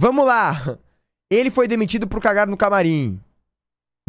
Vamos lá! Ele foi demitido por cagar no camarim.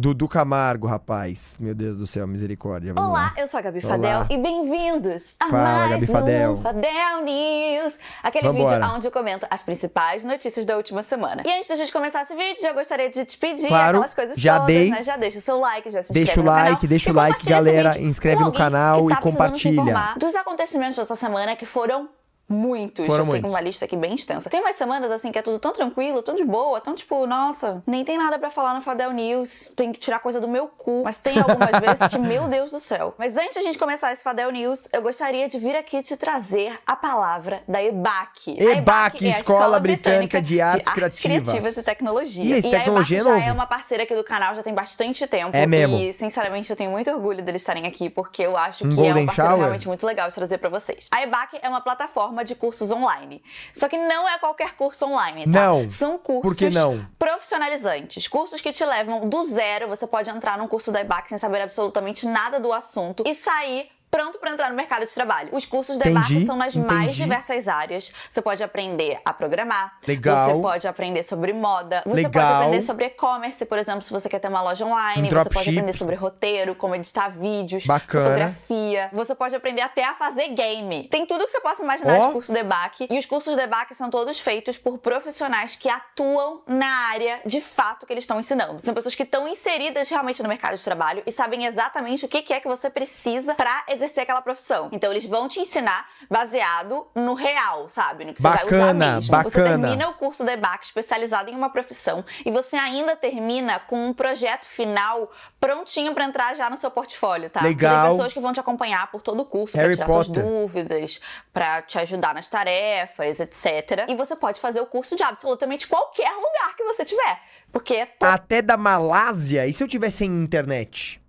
Dudu Camargo, rapaz. Meu Deus do céu, misericórdia. Vamos Olá, lá. eu sou a Gabi Olá. Fadel e bem-vindos a Fala, mais Gabi Fadel. um Fadel News. Aquele Vambora. vídeo onde eu comento as principais notícias da última semana. E antes da gente começar esse vídeo, eu gostaria de te pedir claro, aquelas coisas já todas, dei. Né? Já deixa o seu like, já se deixa o like, canal, Deixa o like, galera. Inscreve no canal tá e compartilha. Dos acontecimentos dessa semana que foram muitos. Foram eu muitos. uma lista aqui bem extensa. Tem umas semanas assim que é tudo tão tranquilo, tão de boa, tão tipo, nossa, nem tem nada para falar no Fadel News. Tem que tirar coisa do meu cu. Mas tem algumas vezes que, meu Deus do céu. Mas antes de a gente começar esse Fadel News, eu gostaria de vir aqui te trazer a palavra da EBAC. EBAC, é Escola, Escola Britânica, Britânica de, Artes de Artes, Criativas. Criativas e Tecnologia. Isso, e tecnologia tá a EBAC já é uma parceira aqui do canal, já tem bastante tempo. É mesmo. E, sinceramente, eu tenho muito orgulho deles estarem aqui, porque eu acho um que é uma parceira Shower. realmente muito legal de trazer para vocês. A EBAC é uma plataforma de cursos online. Só que não é qualquer curso online, tá? Não. São cursos não? profissionalizantes, cursos que te levam do zero, você pode entrar num curso da IBAC sem saber absolutamente nada do assunto e sair pronto para entrar no mercado de trabalho. Os cursos da Entendi. são nas entendi. mais diversas áreas. Você pode aprender a programar. Legal. Você pode aprender sobre moda. Você Legal. pode aprender sobre e-commerce, por exemplo, se você quer ter uma loja online. Um você pode aprender sobre roteiro, como editar vídeos, Bacana. fotografia. Você pode aprender até a fazer game. Tem tudo que você possa imaginar oh. de curso debac. E os cursos debac são todos feitos por profissionais que atuam na área de fato que eles estão ensinando. São pessoas que estão inseridas realmente no mercado de trabalho e sabem exatamente o que é que você precisa para exercer exercer aquela profissão. Então eles vão te ensinar baseado no real, sabe? No que você bacana, vai usar mesmo. Bacana. Você termina o curso de EBAC especializado em uma profissão e você ainda termina com um projeto final prontinho para entrar já no seu portfólio, tá? Legal. tem pessoas que vão te acompanhar por todo o curso para tirar Potter. suas dúvidas, para te ajudar nas tarefas, etc. E você pode fazer o curso de absolutamente qualquer lugar que você tiver, porque é até da Malásia. E se eu tivesse sem internet?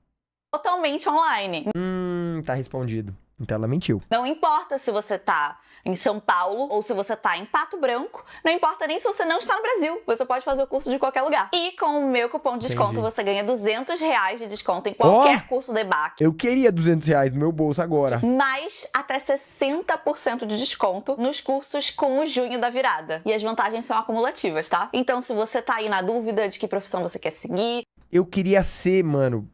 totalmente online. Hum, tá respondido. Então ela mentiu. Não importa se você tá em São Paulo ou se você tá em Pato Branco, não importa nem se você não está no Brasil, você pode fazer o curso de qualquer lugar. E com o meu cupom de desconto Entendi. você ganha 200 reais de desconto em qualquer oh, curso debaque. Eu queria 200 reais no meu bolso agora. Mais até 60% de desconto nos cursos com o junho da virada. E as vantagens são acumulativas, tá? Então se você tá aí na dúvida de que profissão você quer seguir, eu queria ser, mano,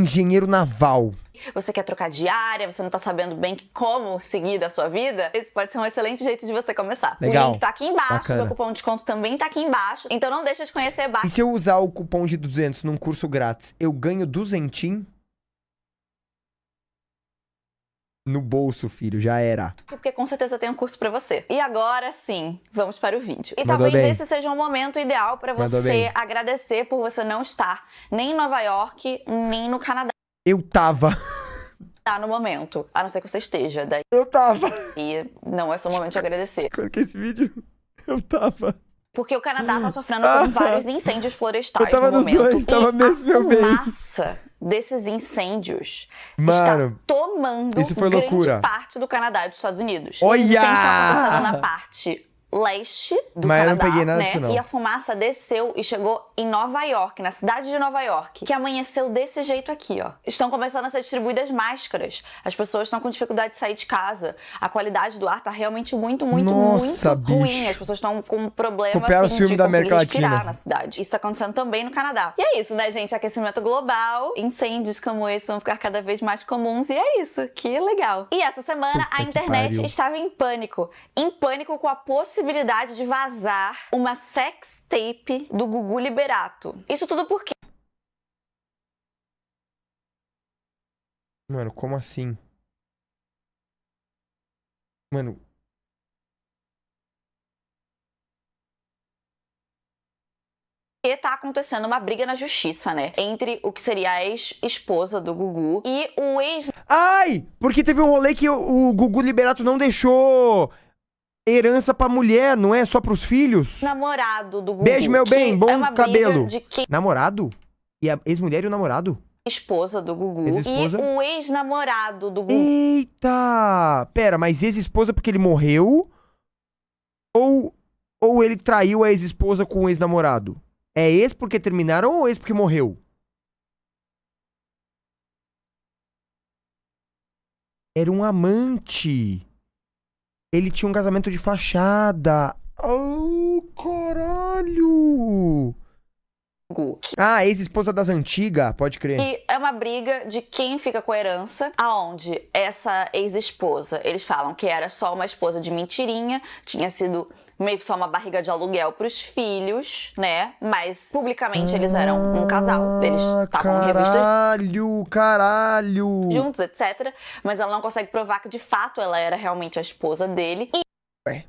engenheiro naval. Você quer trocar de área, você não tá sabendo bem como seguir da sua vida, esse pode ser um excelente jeito de você começar. Legal. O link tá aqui embaixo, Bacana. meu cupom de desconto também tá aqui embaixo, então não deixa de conhecer baixo. E se eu usar o cupom de 200 num curso grátis, eu ganho duzentim? no bolso, filho, já era. É porque com certeza tem um curso para você. E agora sim, vamos para o vídeo. E Mandou talvez bem. esse seja um momento ideal para você agradecer por você não estar nem em Nova York, nem no Canadá. Eu tava. Tá no momento, a não ser que você esteja. Daí... Eu tava. E não é só o momento de agradecer. Quando é que é esse vídeo? Eu tava. Porque o Canadá tá ah. sofrendo com ah. vários incêndios florestais. Eu tava no nos momento. dois, tava e mesmo meu Massa desses incêndios Mano, está tomando isso foi grande loucura. parte do Canadá e dos Estados Unidos. Olha! estão tá na parte leste do Mas Canadá, eu não peguei nada né? Disso, não. E a fumaça desceu e chegou em Nova York, na cidade de Nova York, que amanheceu desse jeito aqui, ó. Estão começando a ser distribuídas máscaras. As pessoas estão com dificuldade de sair de casa. A qualidade do ar tá realmente muito, muito, Nossa, muito bicho. ruim. As pessoas estão com problemas. assim, filme de da América Latina. na cidade. Isso tá acontecendo também no Canadá. E é isso, né, gente? Aquecimento global, incêndios como esse vão ficar cada vez mais comuns e é isso. Que legal. E essa semana Puta a internet estava em pânico. Em pânico com a possibilidade possibilidade de vazar uma sex tape do Gugu Liberato. Isso tudo por quê? Mano, como assim? Mano. E tá acontecendo uma briga na justiça, né? Entre o que seria a ex-esposa do Gugu e o ex. Ai! Porque teve um rolê que o Gugu Liberato não deixou herança pra mulher, não é só pros filhos. Namorado do Gugu. Beijo, meu bem, é bom é cabelo. Namorado? E a ex-mulher e o namorado? Esposa do Gugu. Ex -esposa? E o ex-namorado do Gugu. Eita! Pera, mas ex-esposa porque ele morreu? Ou, ou ele traiu a ex-esposa com o ex-namorado? É ex porque terminaram ou ex porque morreu? Era um amante. Ele tinha um casamento de fachada. Oh, caralho! algo. Que... Ah, ex-esposa das antigas, pode crer. E é uma briga de quem fica com a herança, aonde essa ex-esposa, eles falam que era só uma esposa de mentirinha, tinha sido meio que só uma barriga de aluguel para os filhos, né? Mas publicamente eles eram um casal, eles estavam ah, em revistas. Caralho, caralho! Juntos, etc. Mas ela não consegue provar que de fato ela era realmente a esposa dele. E... Ué,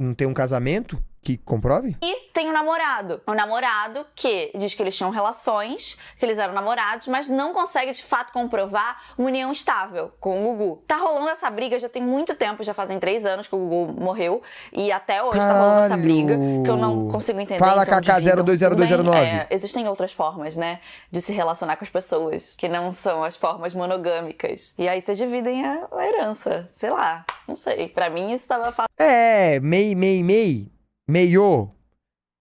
não tem um casamento? que comprove? E tem um namorado. Um namorado que diz que eles tinham relações, que eles eram namorados, mas não consegue de fato comprovar uma união estável com o Gugu. Tá rolando essa briga já tem muito tempo, já fazem três anos que o Gugu morreu. E até hoje Caralho. tá rolando essa briga, que eu não consigo entender. Fala então, KK020209. É, existem outras formas, né? De se relacionar com as pessoas, que não são as formas monogâmicas. E aí vocês dividem a herança. Sei lá, não sei. Pra mim isso tava É, mei, mei, mei meio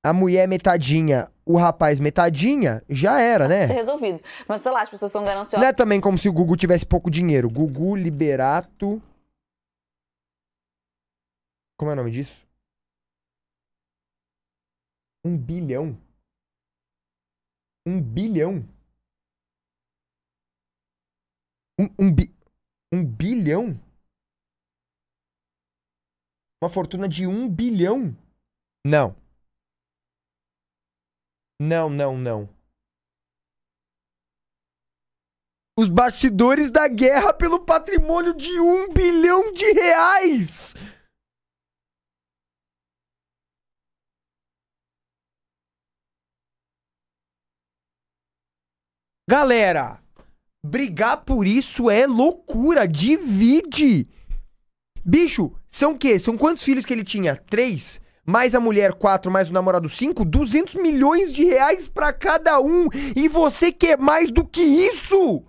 a mulher metadinha, o rapaz metadinha, já era, tá né? Isso é resolvido. Mas sei lá, as pessoas são gananciosas. Não é também como se o Gugu tivesse pouco dinheiro. Gugu Liberato. Como é o nome disso? Um bilhão. Um bilhão. Um, um, bi... um bilhão? Uma fortuna de um bilhão? Não. Não, não, não. Os bastidores da guerra pelo patrimônio de um bilhão de reais! Galera, brigar por isso é loucura. Divide! Bicho, são o quê? São quantos filhos que ele tinha? Três? mais a mulher 4, mais o namorado 5, 200 milhões de reais para cada um. E você quer mais do que isso?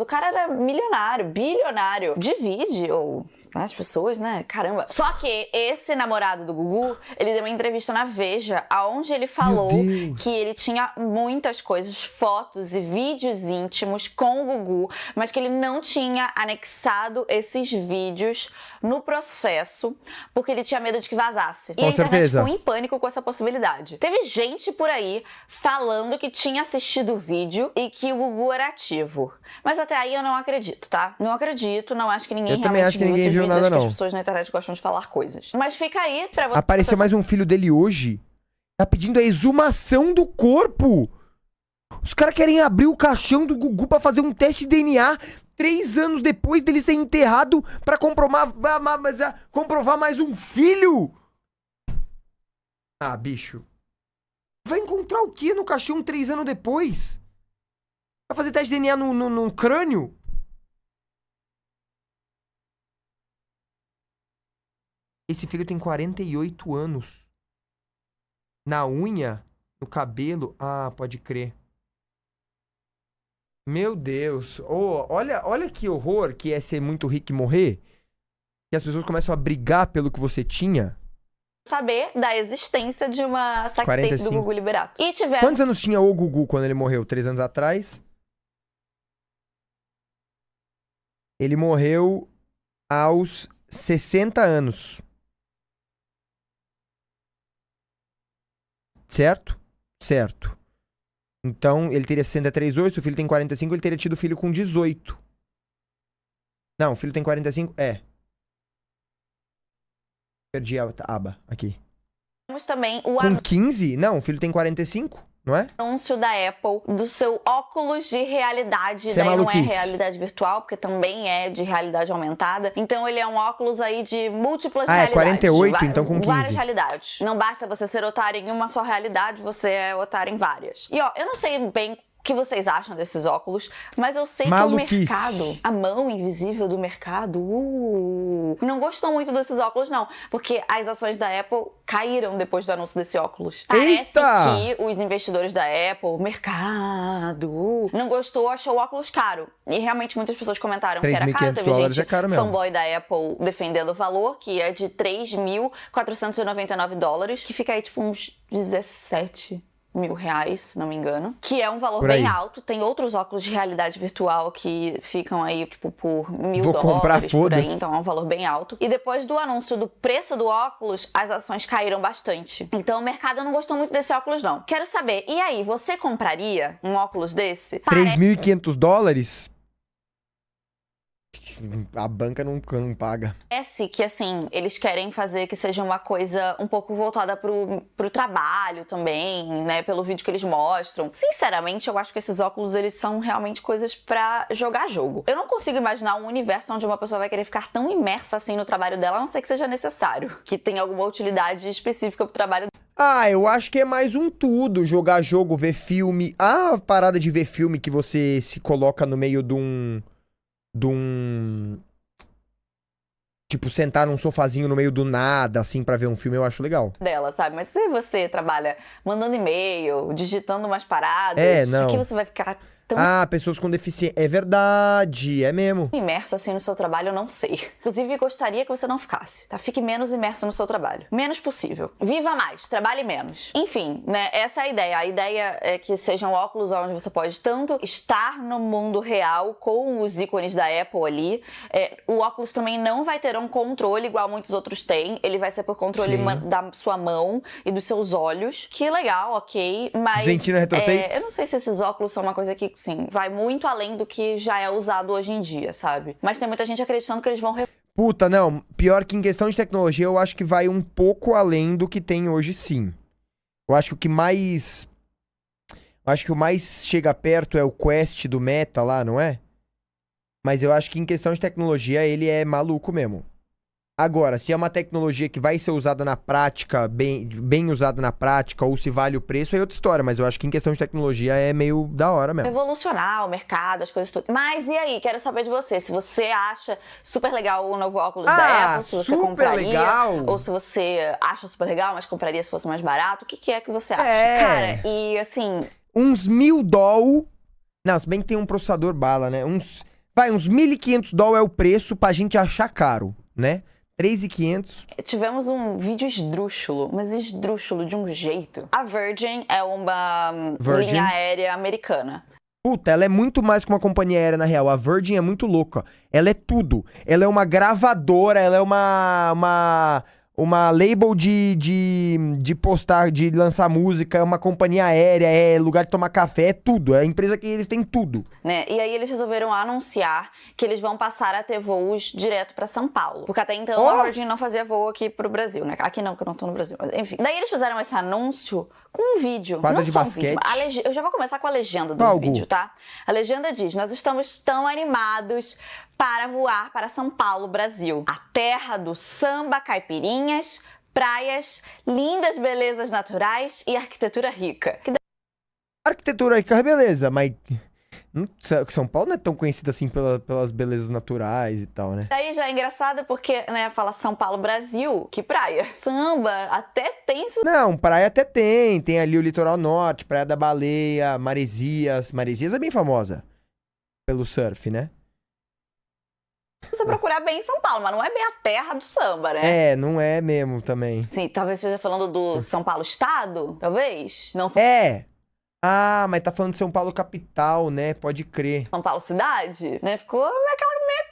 O cara era milionário, bilionário. Divide ou né, as pessoas, né? Caramba. Só que esse namorado do Gugu, ele deu uma entrevista na Veja, aonde ele falou que ele tinha muitas coisas, fotos e vídeos íntimos com o Gugu, mas que ele não tinha anexado esses vídeos no processo, porque ele tinha medo de que vazasse. Com e a internet certeza. ficou em pânico com essa possibilidade. Teve gente por aí falando que tinha assistido o vídeo e que o Gugu era ativo. Mas até aí eu não acredito, tá? Não acredito, não acho que ninguém eu realmente também acho que ninguém viu tem nada, não. As pessoas na internet gostam de falar coisas. Mas fica aí pra você. Apareceu mais um filho dele hoje. Tá pedindo a exumação do corpo. Os caras querem abrir o caixão do Gugu pra fazer um teste de DNA três anos depois dele ser enterrado pra comprovar, ah, comprovar mais um filho. Ah, bicho. Vai encontrar o que no caixão três anos depois? Vai fazer teste de DNA no, no, no crânio? Esse filho tem 48 anos. Na unha, no cabelo. Ah, pode crer. Meu Deus. Oh, olha, olha que horror que é ser muito rico e morrer. Que as pessoas começam a brigar pelo que você tinha. Saber da existência de uma sextape do Gugu Liberato. E tiveram... Quantos anos tinha o Gugu quando ele morreu? Três anos atrás? Ele morreu aos 60 anos. Certo? Certo. Então, ele teria 63 hoje, se o filho tem 45, ele teria tido filho com 18. Não, o filho tem 45? É. Perdi a aba aqui. Temos também o... Com 15? Não, o filho tem 45 não é? Anúncio da Apple do seu óculos de realidade, é daí é não é realidade virtual, porque também é de realidade aumentada. Então ele é um óculos aí de múltiplas ah, é realidades. Ah, é 48, então com 15. Várias realidades. Não basta você ser otário em uma só realidade, você é otário em várias. E ó, eu não sei bem o que vocês acham desses óculos, mas eu sei Maluquice. que o mercado, a mão invisível do mercado, uh, não gostou muito desses óculos, não, porque as ações da Apple caíram depois do anúncio desse óculos. Eita! Parece que os investidores da Apple, mercado, uh, não gostou, achou o óculos caro. E realmente muitas pessoas comentaram que era caro, teve gente é caro mesmo. fanboy da Apple defendendo o valor, que é de 3.499 dólares, que fica aí tipo uns 17 mil reais, se não me engano, que é um valor bem alto. Tem outros óculos de realidade virtual que ficam aí, tipo, por mil Vou dólares comprar, por aí, então é um valor bem alto. E depois do anúncio do preço do óculos, as ações caíram bastante. Então o mercado não gostou muito desse óculos, não. Quero saber, e aí, você compraria um óculos desse? 3.500 dólares? a banca não, não paga. Parece é que, assim, eles querem fazer que seja uma coisa um pouco voltada pro, pro trabalho também, né? Pelo vídeo que eles mostram. Sinceramente, eu acho que esses óculos, eles são realmente coisas para jogar jogo. Eu não consigo imaginar um universo onde uma pessoa vai querer ficar tão imersa assim no trabalho dela, a não ser que seja necessário. Que tenha alguma utilidade específica pro trabalho ah, eu acho que é mais um tudo, jogar jogo, ver filme. Ah, a parada de ver filme que você se coloca no meio de um de um Tipo, sentar num sofazinho no meio do nada, assim, para ver um filme, eu acho legal. Dela, sabe? Mas se você trabalha mandando e-mail, digitando umas paradas, é, não. que você vai ficar tão. Ah, pessoas com deficiência. É verdade, é mesmo. Imerso assim no seu trabalho, eu não sei. Inclusive, gostaria que você não ficasse, tá? Fique menos imerso no seu trabalho. Menos possível. Viva mais, trabalhe menos. Enfim, né? Essa é a ideia. A ideia é que sejam óculos onde você pode tanto estar no mundo real com os ícones da Apple ali. É, o óculos também não vai ter um controle igual muitos outros têm. Ele vai ser por controle Sim. da sua mão e dos seus olhos. Que legal, ok. Mas. Gente, não é, é eu não sei se esses óculos são uma coisa que Sim, vai muito além do que já é usado hoje em dia, sabe? Mas tem muita gente acreditando que eles vão Puta, não, pior que em questão de tecnologia, eu acho que vai um pouco além do que tem hoje, sim. Eu acho que o que mais acho que o mais chega perto é o Quest do Meta lá, não é? Mas eu acho que em questão de tecnologia ele é maluco mesmo. Agora, se é uma tecnologia que vai ser usada na prática, bem, bem usada na prática, ou se vale o preço, é outra história. Mas eu acho que em questão de tecnologia é meio da hora mesmo. Evolucionar o mercado, as coisas tudo. Mas e aí? Quero saber de você. Se você acha super legal o novo óculos ah, da Apple, se você super compraria. Legal. Ou se você acha super legal, mas compraria se fosse mais barato. O que, que é que você acha? É... Cara, e assim. Uns mil doll. Não, se bem que tem um processador bala, né? Uns. Vai, uns 1.500 doll é o preço pra gente achar caro, né? 3,500. Tivemos um vídeo esdrúxulo, mas esdrúxulo de um jeito. A Virgin é uma hum, Virgin. linha aérea americana. Puta, ela é muito mais que uma companhia aérea, na real. A Virgin é muito louca. Ela é tudo. Ela é uma gravadora, ela é uma. uma uma label de, de, de postar, de lançar música, é uma companhia aérea, é lugar de tomar café, é tudo. É a empresa que eles têm tudo. Né? E aí eles resolveram anunciar que eles vão passar a ter voos direto para São Paulo. Porque até então oh. a Virgin não fazia voo aqui pro Brasil, né? Aqui não, que eu não tô no Brasil. Mas, enfim. Daí eles fizeram esse anúncio com um vídeo. Quadra não de basquete. Um leg... Eu já vou começar com a legenda do Algo. vídeo, tá? A legenda diz: Nós estamos tão animados para voar para São Paulo, Brasil. A terra do samba, caipirinhas, praias, lindas belezas naturais e arquitetura rica. Que... Arquitetura rica é beleza, mas são Paulo não é tão conhecido assim pela, pelas belezas naturais e tal, né? Daí já é engraçado porque, né, fala São Paulo, Brasil, que praia. Samba, até tem. Não, praia até tem. Tem ali o litoral norte, Praia da Baleia, Maresias. Maresias é bem famosa pelo surf, né? Você procurar bem em São Paulo, mas não é bem a terra do samba, né? É, não é mesmo também. Sim, talvez esteja falando do hum. São Paulo Estado, talvez? Não São... É, ah, mas tá falando de São Paulo capital, né? Pode crer. São Paulo cidade, né? Ficou aquela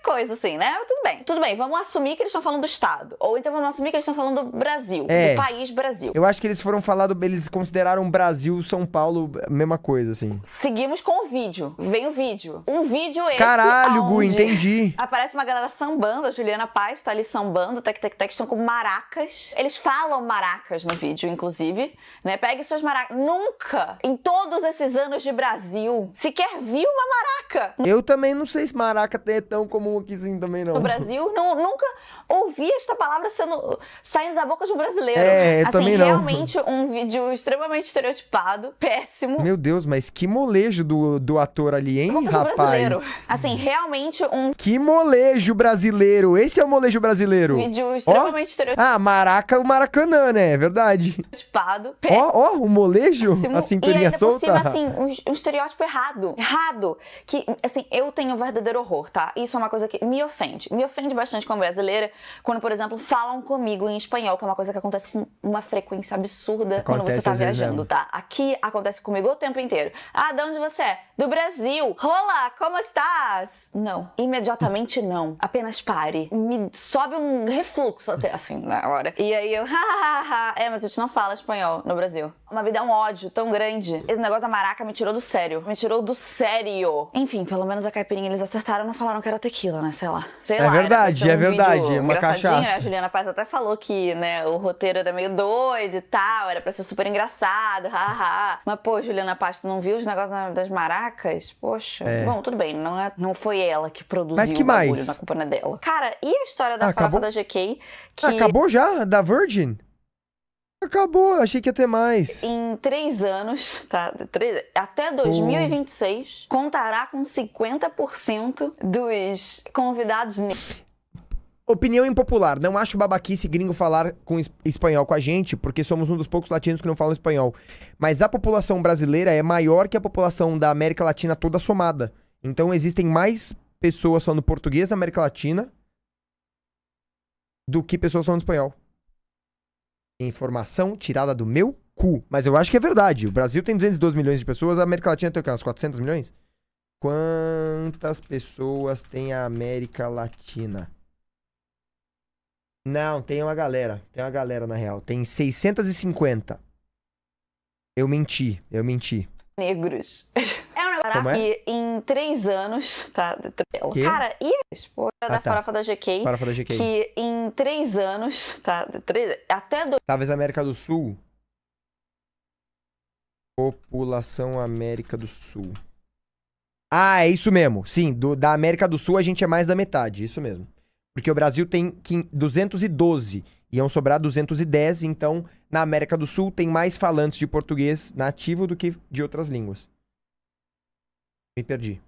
coisa, assim, né? Tudo bem, tudo bem. Vamos assumir que eles estão falando do Estado. Ou então vamos assumir que eles estão falando do Brasil, é. do país Brasil. Eu acho que eles foram falar do, Eles consideraram Brasil, São Paulo, a mesma coisa, assim. Seguimos com o vídeo. Vem o vídeo. Um vídeo esse. Caralho, Gu, entendi. Aparece uma galera sambando, a Juliana Paz tá ali sambando, tec, tec, tec, estão com maracas. Eles falam maracas no vídeo, inclusive, né? Pegue suas maracas. Nunca, em todos esses anos de Brasil, sequer vi uma maraca. Eu também não sei se maraca tem tão como também, não. No Brasil, não, nunca ouvi esta palavra sendo, saindo da boca de um brasileiro. É, eu assim, também não. realmente um vídeo extremamente estereotipado, péssimo. Meu Deus, mas que molejo do, do ator ali, hein, boca é rapaz? brasileiro. Assim, realmente um... Que molejo brasileiro! Esse é o molejo brasileiro. Vídeo extremamente oh. estereotipado. Ah, maraca, o maracanã, né? É verdade. Estereotipado, Ó, ó, o molejo, assim a cinturinha e ainda solta. Por cima, assim, um, um estereótipo errado. Errado. Que, assim, eu tenho um verdadeiro horror, tá? Isso é uma coisa coisa que me ofende. Me ofende bastante como brasileira quando, por exemplo, falam comigo em espanhol, que é uma coisa que acontece com uma frequência absurda acontece quando você tá viajando, mesmo. tá? Aqui acontece comigo o tempo inteiro. Ah, de onde você é? do Brasil. Rola, como estás? Não. Imediatamente não. Apenas pare. Me sobe um refluxo até assim na hora. E aí eu, hahaha. é, mas a gente não fala espanhol no Brasil. Mas me dá um ódio tão grande. Esse negócio da maraca me tirou do sério. Me tirou do sério. Enfim, pelo menos a caipirinha eles acertaram, não falaram que era tequila, né? Sei lá. Sei é lá. Né? Verdade, é um verdade, é uma né? cachaça. A Juliana Paz até falou que, né, o roteiro era meio doido e tal, era pra ser super engraçado, haha. mas, pô, Juliana Paz, tu não viu os negócios das maracas? Caracas, poxa. É. Bom, tudo bem, não, é, não foi ela que produziu Mas que o bagulho, mais? na é culpa é dela. Cara, e a história da ah, da GK? Que... Acabou já? Da Virgin? Acabou, achei que ia ter mais. Em três anos, tá? Três, até 2026, oh. contará com 50% dos convidados Opinião impopular. Não acho babaquice gringo falar com espanhol com a gente, porque somos um dos poucos latinos que não falam espanhol. Mas a população brasileira é maior que a população da América Latina toda somada. Então existem mais pessoas falando português na América Latina do que pessoas falando espanhol. Informação tirada do meu cu. Mas eu acho que é verdade. O Brasil tem 212 milhões de pessoas, a América Latina tem o quê? Uns 400 milhões? Quantas pessoas tem a América Latina? Não, tem uma galera. Tem uma galera, na real. Tem 650. Eu menti, eu menti. Negros. É um negócio. É? em três anos, tá? Que? Cara, e a esposa ah, da tá. farofa da GK? Farofa da GK. Que em três anos, tá? Três, até dois. Talvez América do Sul. População América do Sul. Ah, é isso mesmo. Sim, do, da América do Sul a gente é mais da metade, isso mesmo. Porque o Brasil tem 212 iam sobrar 210, então na América do Sul tem mais falantes de português nativo do que de outras línguas. Me perdi.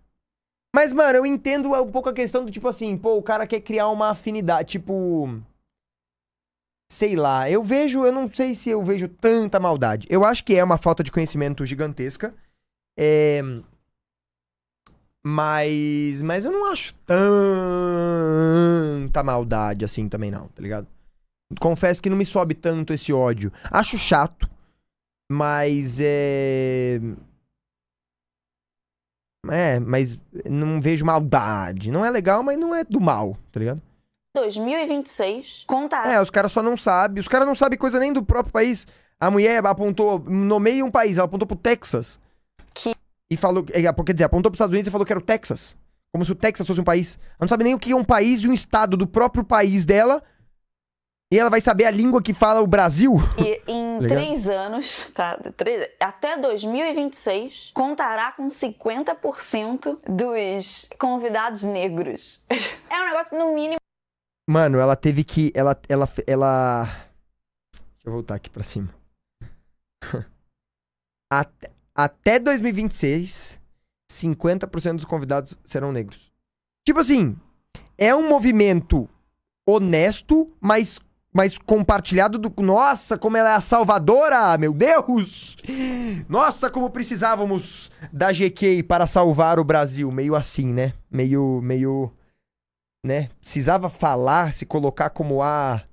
Mas, mano, eu entendo um pouco a questão do tipo assim, pô, o cara quer criar uma afinidade, tipo. Sei lá, eu vejo, eu não sei se eu vejo tanta maldade. Eu acho que é uma falta de conhecimento gigantesca. É, mas. Mas eu não acho tanta maldade assim também, não, tá ligado? Confesso que não me sobe tanto esse ódio. Acho chato, mas é. É, mas não vejo maldade. Não é legal, mas não é do mal, tá ligado? 2026, contar. É, os caras só não sabem. Os caras não sabem coisa nem do próprio país. A mulher apontou, nomeia um país, ela apontou pro Texas. Que e falou. É, quer dizer, apontou para os Estados Unidos e falou que era o Texas. Como se o Texas fosse um país. Ela não sabe nem o que é um país e um estado do próprio país dela. E ela vai saber a língua que fala o Brasil? E em três anos, tá? Três, até 2026, contará com 50% dos convidados negros. É um negócio, no mínimo. Mano, ela teve que. Ela. Ela. ela... Deixa eu voltar aqui pra cima. Até, até 2026, 50% dos convidados serão negros. Tipo assim, é um movimento honesto, mas, mas compartilhado do. Nossa, como ela é a salvadora! Meu Deus! Nossa, como precisávamos da GK para salvar o Brasil. Meio assim, né? Meio. meio. né? Precisava falar, se colocar como a.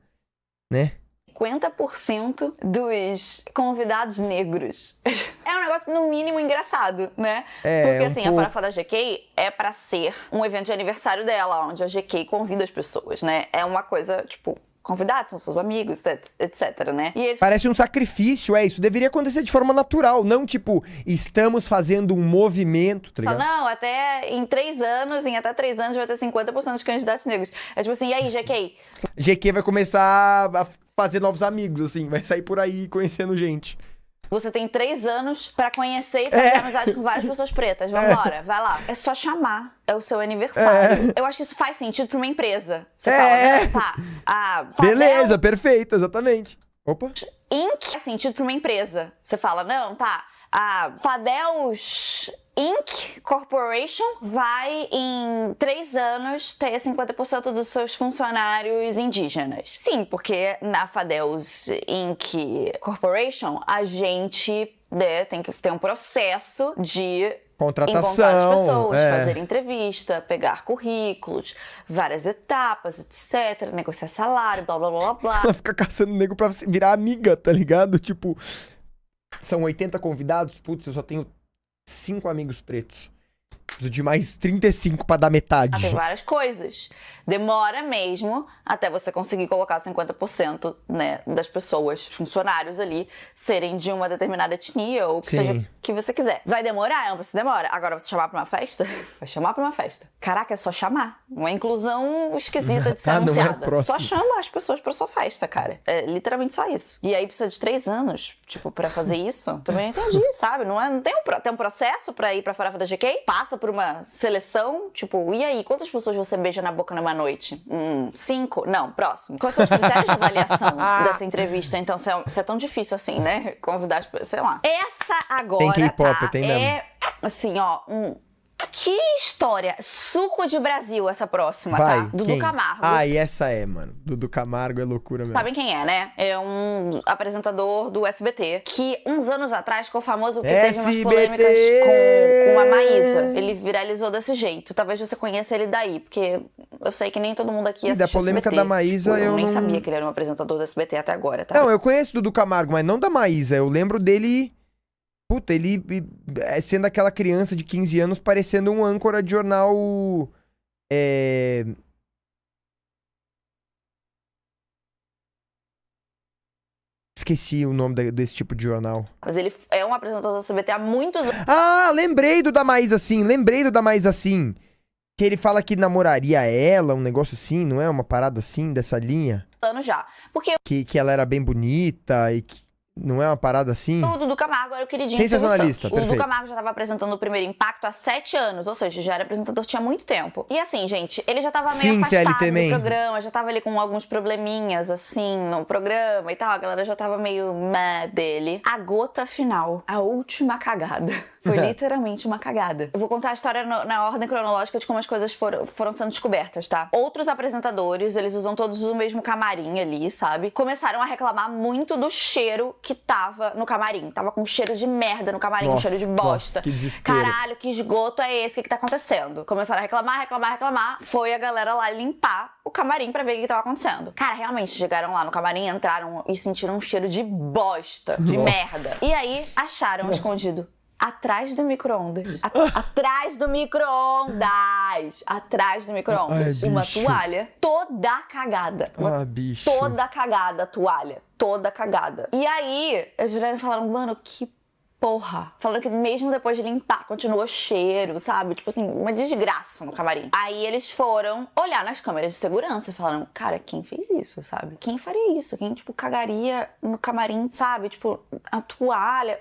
né? 50% dos convidados negros. é um negócio, no mínimo, engraçado, né? É, Porque, assim, a farofa da GK é para ser um evento de aniversário dela, onde a GK convida as pessoas, né? É uma coisa, tipo, convidados, são seus amigos, etc, né? Eles... Parece um sacrifício, é isso. Deveria acontecer de forma natural, não tipo, estamos fazendo um movimento, tá ligado? Não, até em três anos, em até três anos vai ter 50% dos candidatos negros. É tipo assim, e aí, GK? GK vai começar a fazer novos amigos, assim, vai sair por aí conhecendo gente. Você tem três anos para conhecer e é. fazer é. amizade com várias pessoas pretas. É. Vambora, é. vai lá. É só chamar. É o seu aniversário. É. Eu acho que isso faz sentido pra uma empresa. Você é. fala, né? tá, ah, Beleza, perfeito, exatamente. Opa. Inc. Faz sentido pra uma empresa. Você fala, não, tá, a ah, Fadels Inc. Corporation vai, em três anos, ter 50% dos seus funcionários indígenas. Sim, porque na Fadels Inc. Corporation, a gente né, tem que ter um processo de contratação, encontrar as pessoas, é. fazer entrevista, pegar currículos, várias etapas, etc, negociar salário, blá blá blá blá. Ela fica caçando nego pra virar amiga, tá ligado? Tipo, são 80 convidados, putz, eu só tenho cinco amigos pretos. Preciso de mais 35 para dar metade. Ah, tem várias coisas. Demora mesmo até você conseguir colocar 50% né, das pessoas, funcionários ali, serem de uma determinada etnia ou que Sim. seja que você quiser. Vai demorar? Não, é você demora. Agora você chamar pra uma festa? Vai chamar pra uma festa. Caraca, é só chamar. Uma inclusão esquisita de ser ah, é anunciada. É só chama as pessoas pra sua festa, cara. É literalmente só isso. E aí precisa de três anos, tipo, para fazer isso. Também não entendi, sabe? Não, é, não tem, um, tem um processo para ir pra farofa da GK? Passa passa por uma seleção, tipo, e aí, quantas pessoas você beija na boca numa noite? Hum, cinco? Não, próximo. Quais são os critérios de avaliação ah. dessa entrevista? Então, se é, se é, tão difícil assim, né? Convidar as pessoas, sei lá. Essa agora. Tem K-pop, tá, tem mesmo. É, assim, ó, um que história! Suco de Brasil, essa próxima, tá? Vai, tá? Dudu quem? Camargo. Ah, e essa é, mano. Dudu Camargo é loucura mesmo. Sabem quem é, né? É um apresentador do SBT que uns anos atrás ficou é famoso porque SBT! teve umas polêmicas com, com a Maísa. Ele viralizou desse jeito. Talvez você conheça ele daí, porque eu sei que nem todo mundo aqui e assiste. E da polêmica SBT. da Maísa, eu. Eu nem não... sabia que ele era um apresentador do SBT até agora, tá? Não, eu conheço Dudu Camargo, mas não da Maísa. Eu lembro dele Puta, ele é, sendo aquela criança de 15 anos parecendo um âncora de jornal. É. Esqueci o nome desse tipo de jornal. Mas ele é um apresentador do CBT há muitos anos. Ah, lembrei do da Maísa assim, lembrei do da Maísa assim. Que ele fala que namoraria ela, um negócio assim, não é? Uma parada assim, dessa linha. Anos já. Porque. Que, que ela era bem bonita e que não é uma parada assim? O Dudu Camargo era o queridinho. Sensacionalista, perfeito. O Dudu Camargo já estava apresentando o primeiro impacto há sete anos, ou seja, já era apresentador, tinha muito tempo. E assim, gente, ele já estava meio Sim, afastado CLT do programa, já estava ali com alguns probleminhas, assim, no programa e tal. A galera já estava meio meh dele. A gota final, a última cagada. Foi literalmente uma cagada. Eu vou contar a história no, na ordem cronológica de como as coisas foram, foram sendo descobertas, tá? Outros apresentadores, eles usam todos o mesmo camarim ali, sabe? Começaram a reclamar muito do cheiro que tava no camarim. Tava com cheiro de merda no camarim, nossa, cheiro de bosta. Nossa, que desespero. Caralho, que esgoto é esse? O que, que tá acontecendo? Começaram a reclamar, reclamar, reclamar. Foi a galera lá limpar o camarim para ver o que, tava acontecendo. Cara, realmente chegaram lá no camarim, entraram e sentiram um cheiro de bosta, de nossa. merda. E aí acharam escondido Atrás do micro-ondas. Atrás do micro-ondas. Atrás do micro-ondas. Uma bicho. toalha toda cagada. Uma ah, bicho. Toda cagada a toalha. Toda cagada. E aí, a Juliana falaram, mano, que Porra. Falando que mesmo depois de limpar, continuou cheiro, sabe? Tipo assim, uma desgraça no camarim. Aí eles foram olhar nas câmeras de segurança e falaram: Cara, quem fez isso, sabe? Quem faria isso? Quem, tipo, cagaria no camarim, sabe? Tipo, a toalha.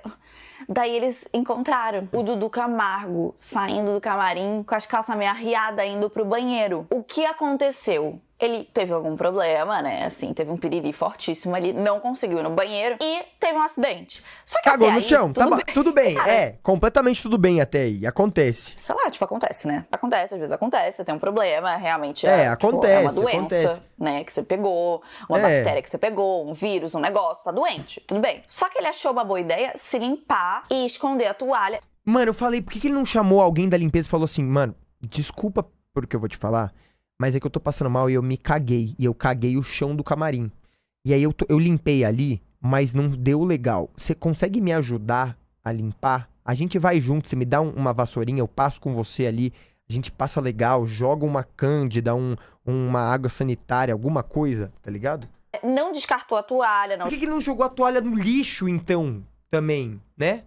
Daí eles encontraram o Dudu Camargo saindo do camarim com as calças meio arriadas indo pro banheiro. O que aconteceu? ele teve algum problema, né? Assim, teve um piriri fortíssimo ali, não conseguiu ir no banheiro e teve um acidente. Só que Cagou no aí, chão, tá tudo tá bom. Tudo bem, é, completamente tudo bem até aí, acontece. Sei lá, tipo, acontece, né? Acontece, às vezes acontece, tem um problema, realmente é, é acontece, tipo, é uma doença, acontece. né, que você pegou, uma é. bactéria que você pegou, um vírus, um negócio, tá doente, tudo bem. Só que ele achou uma boa ideia se limpar e esconder a toalha. Mano, eu falei, por que ele não chamou alguém da limpeza e falou assim, mano, desculpa porque eu vou te falar, mas é que eu tô passando mal e eu me caguei. E eu caguei o chão do camarim. E aí eu, tô, eu limpei ali, mas não deu legal. Você consegue me ajudar a limpar? A gente vai junto, você me dá um, uma vassourinha, eu passo com você ali. A gente passa legal, joga uma cândida, um, uma água sanitária, alguma coisa, tá ligado? Não descartou a toalha, não. Por que, que não jogou a toalha no lixo, então, também, né?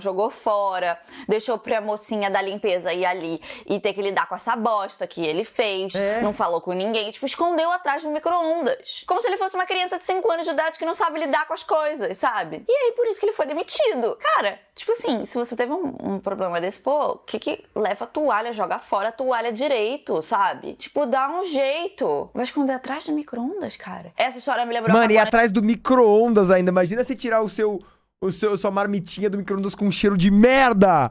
jogou fora, deixou pra mocinha da limpeza ir ali e ter que lidar com essa bosta que ele fez, é. não falou com ninguém, tipo, escondeu atrás do micro-ondas. Como se ele fosse uma criança de 5 anos de idade que não sabe lidar com as coisas, sabe? E aí, por isso que ele foi demitido. Cara, tipo assim, se você teve um, um problema desse, pô, o que que leva a toalha, joga fora a toalha direito, sabe? Tipo, dá um jeito. Vai esconder atrás do micro-ondas, cara. Essa história me lembrou... Mano, e atrás do micro-ondas ainda, imagina se tirar o seu o seu, sua marmitinha do micro-ondas com cheiro de merda.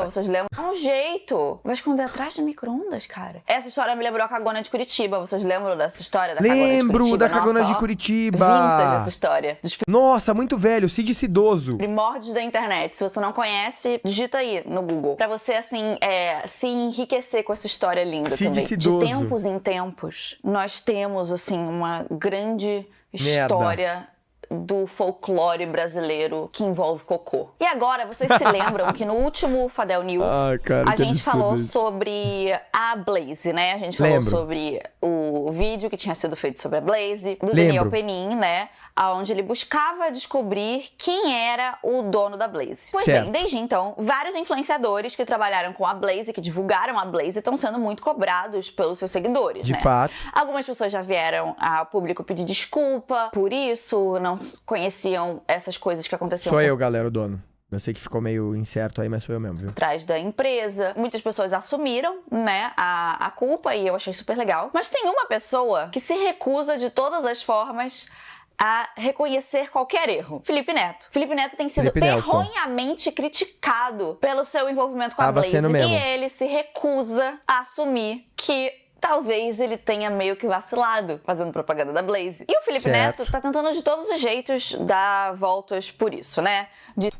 Vocês lembram? É um jeito. Vai esconder é atrás do micro-ondas, cara. Essa história me lembrou a cagona de Curitiba. Vocês lembram dessa história da Lembro cagona de Curitiba? Lembro da cagona Nossa, de Curitiba. essa história. Dos... Nossa, muito velho. Cid esse idoso. Primórdios da internet. Se você não conhece, digita aí no Google. Pra você, assim, é, se enriquecer com essa história linda Cid também. Cidoso. De tempos em tempos, nós temos, assim, uma grande história... Merda do folclore brasileiro que envolve cocô. E agora, vocês se lembram que no último Fadel News ah, cara, a gente falou isso. sobre a Blaze, né? A gente falou Lembro. sobre o vídeo que tinha sido feito sobre a Blaze, do Lembro. Daniel Penin, né? onde ele buscava descobrir quem era o dono da Blaze. Pois certo. bem, desde então, vários influenciadores que trabalharam com a Blaze, que divulgaram a Blaze, estão sendo muito cobrados pelos seus seguidores. De né? fato. Algumas pessoas já vieram ao público pedir desculpa por isso, não conheciam essas coisas que aconteceram. Sou com... eu, galera, o dono. Eu sei que ficou meio incerto aí, mas sou eu mesmo, viu? Atrás da empresa. Muitas pessoas assumiram, né, a, a culpa e eu achei super legal. Mas tem uma pessoa que se recusa de todas as formas a reconhecer qualquer erro. Felipe Neto. Felipe Neto tem sido Felipe criticado pelo seu envolvimento com a ah, Blaze e ele se recusa a assumir que talvez ele tenha meio que vacilado fazendo propaganda da Blaze. E o Felipe certo. Neto tá tentando de todos os jeitos dar voltas por isso, né? De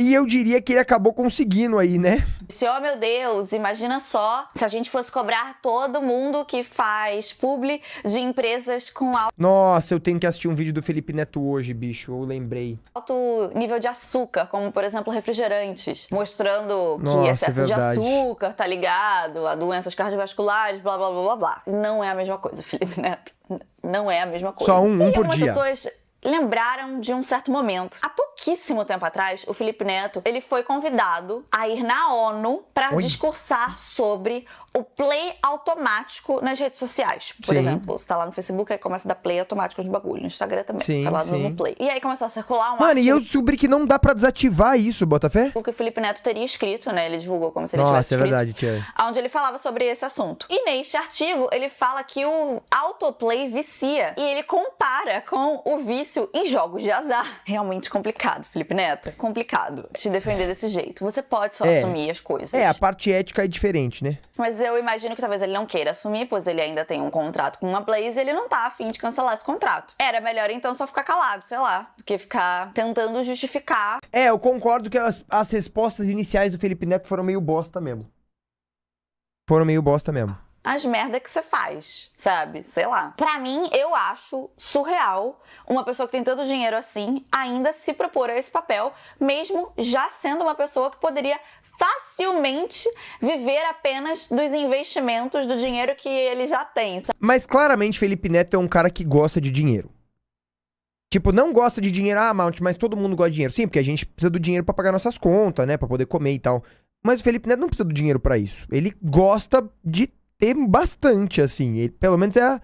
e eu diria que ele acabou conseguindo aí, né? Se, oh meu Deus, imagina só se a gente fosse cobrar todo mundo que faz publi de empresas com alto. Nossa, eu tenho que assistir um vídeo do Felipe Neto hoje, bicho, eu lembrei. Alto nível de açúcar, como por exemplo refrigerantes, mostrando que Nossa, é excesso é de açúcar tá ligado a doenças cardiovasculares, blá blá blá blá blá. Não é a mesma coisa, Felipe Neto. Não é a mesma coisa. Só um, um e por dia. pessoas lembraram de um certo momento. Há pouco pouquíssimo tempo atrás, o Felipe Neto, ele foi convidado a ir na ONU para discursar sobre o play automático nas redes sociais. Por sim. exemplo, você tá lá no Facebook, aí começa a dar play automático de bagulho. No Instagram também. Sim, tá lá sim. no play. E aí começou a circular um Mano, e eu descobri que não dá para desativar isso, Botafé? O que o Felipe Neto teria escrito, né? Ele divulgou como se ele Nossa, tivesse é escrito. Nossa, é verdade, Tia. Onde ele falava sobre esse assunto. E neste artigo, ele fala que o autoplay vicia. E ele compara com o vício em jogos de azar. Realmente complicado complicado, Felipe Neto. É complicado te defender desse jeito. Você pode só é. assumir as coisas. É, a parte ética é diferente, né? Mas eu imagino que talvez ele não queira assumir, pois ele ainda tem um contrato com uma Blaze e ele não tá afim de cancelar esse contrato. Era melhor então só ficar calado, sei lá, do que ficar tentando justificar. É, eu concordo que as, as respostas iniciais do Felipe Neto foram meio bosta mesmo. Foram meio bosta mesmo as merdas que você faz, sabe? Sei lá. Para mim, eu acho surreal uma pessoa que tem tanto dinheiro assim ainda se propor a esse papel, mesmo já sendo uma pessoa que poderia facilmente viver apenas dos investimentos do dinheiro que ele já tem. Sabe? Mas claramente Felipe Neto é um cara que gosta de dinheiro. Tipo, não gosta de dinheiro, ah, Mount, mas todo mundo gosta de dinheiro. Sim, porque a gente precisa do dinheiro para pagar nossas contas, né, para poder comer e tal. Mas o Felipe Neto não precisa do dinheiro para isso. Ele gosta de ter bastante, assim. Ele, pelo menos é,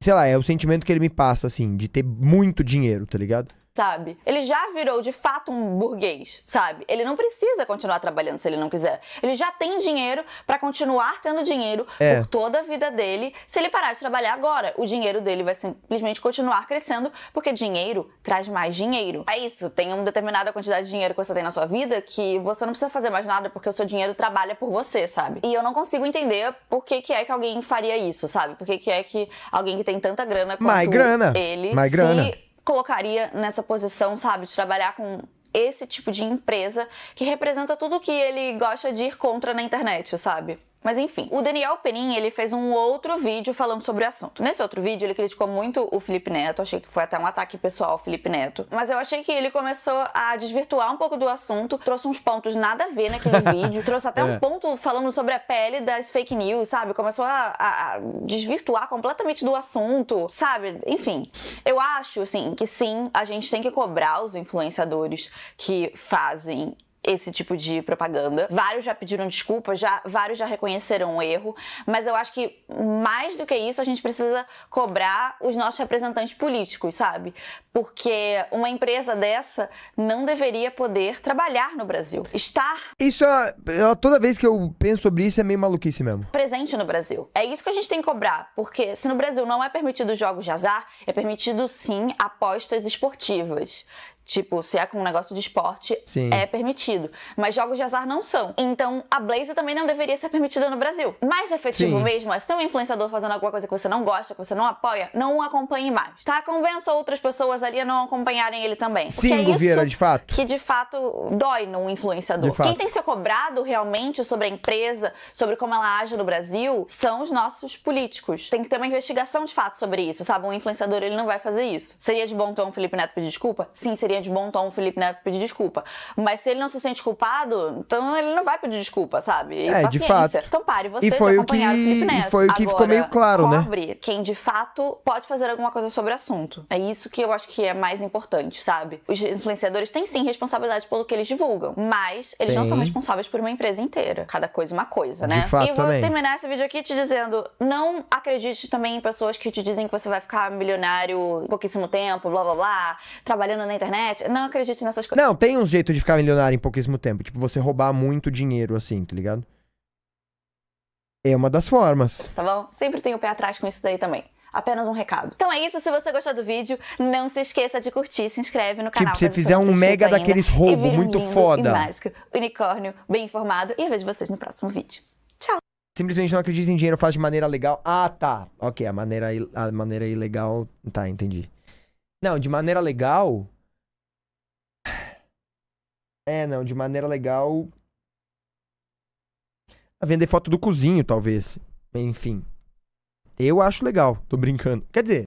sei lá, é o sentimento que ele me passa, assim, de ter muito dinheiro, tá ligado? sabe? Ele já virou de fato um burguês, sabe? Ele não precisa continuar trabalhando se ele não quiser. Ele já tem dinheiro para continuar tendo dinheiro é. por toda a vida dele. Se ele parar de trabalhar agora, o dinheiro dele vai simplesmente continuar crescendo, porque dinheiro traz mais dinheiro. É isso, tem uma determinada quantidade de dinheiro que você tem na sua vida que você não precisa fazer mais nada porque o seu dinheiro trabalha por você, sabe? E eu não consigo entender por que, que é que alguém faria isso, sabe? Por que, que é que alguém que tem tanta grana quanto mais grana. ele mais grana colocaria nessa posição, sabe? De trabalhar com esse tipo de empresa que representa tudo que ele gosta de ir contra na internet, sabe? Mas enfim, o Daniel Penin, ele fez um outro vídeo falando sobre o assunto. Nesse outro vídeo, ele criticou muito o Felipe Neto, achei que foi até um ataque pessoal ao Felipe Neto. Mas eu achei que ele começou a desvirtuar um pouco do assunto, trouxe uns pontos nada a ver naquele vídeo, trouxe até é. um ponto falando sobre a pele das fake news, sabe? Começou a, a, a desvirtuar completamente do assunto, sabe? Enfim, eu acho, assim, que sim, a gente tem que cobrar os influenciadores que fazem esse tipo de propaganda. Vários já pediram desculpas, já, vários já reconheceram o erro, mas eu acho que mais do que isso, a gente precisa cobrar os nossos representantes políticos, sabe? Porque uma empresa dessa não deveria poder trabalhar no Brasil. Estar. Isso é. Toda vez que eu penso sobre isso, é meio maluquice mesmo. Presente no Brasil. É isso que a gente tem que cobrar, porque se no Brasil não é permitido jogos de azar, é permitido sim apostas esportivas. Tipo, se é com um negócio de esporte, Sim. é permitido. Mas jogos de azar não são. Então, a Blaze também não deveria ser permitida no Brasil. Mais efetivo Sim. mesmo é se tem um influenciador fazendo alguma coisa que você não gosta, que você não apoia, não o acompanhe mais. Tá? Convença outras pessoas ali a não acompanharem ele também. Sim, Porque é Vieira, de fato. Que de fato dói no influenciador. Quem tem que ser cobrado realmente sobre a empresa, sobre como ela age no Brasil, são os nossos políticos. Tem que ter uma investigação de fato sobre isso, sabe? Um influenciador, ele não vai fazer isso. Seria de bom tom o Felipe Neto pedir desculpa? Sim, seria de bom tom o Felipe Neto pedir desculpa. Mas se ele não se sente culpado, então ele não vai pedir desculpa, sabe? E é, paciência. de fato. Então pare você e foi o que o Felipe Neto. E foi o que Agora, ficou meio claro, né? cobre né? quem de fato pode fazer alguma coisa sobre o assunto. É isso que eu acho que é mais importante, sabe? Os influenciadores têm sim responsabilidade pelo que eles divulgam, mas eles Bem... não são responsáveis por uma empresa inteira. Cada coisa uma coisa, né? De fato, e vou também. terminar esse vídeo aqui te dizendo: não acredite também em pessoas que te dizem que você vai ficar milionário pouquíssimo tempo, blá blá blá, trabalhando na internet internet. Não acredite nessas coisas. Não, tem um jeito de ficar milionário em pouquíssimo tempo. Tipo, você roubar muito dinheiro, assim, tá ligado? É uma das formas. Tá bom? Sempre tem o pé atrás com isso daí também apenas um recado. Então é isso, se você gostou do vídeo, não se esqueça de curtir, se inscreve no tipo, canal. Tipo, se fizer um mega daqueles roubos muito lindo foda. E mágico, unicórnio, bem informado e eu vejo vocês no próximo vídeo. Tchau! Simplesmente não acredita em dinheiro, faz de maneira legal. Ah, tá. Ok, a maneira, a maneira ilegal... Tá, entendi. Não, de maneira legal... É, não, de maneira legal. A vender foto do cozinho, talvez. Enfim. Eu acho legal, tô brincando. Quer dizer,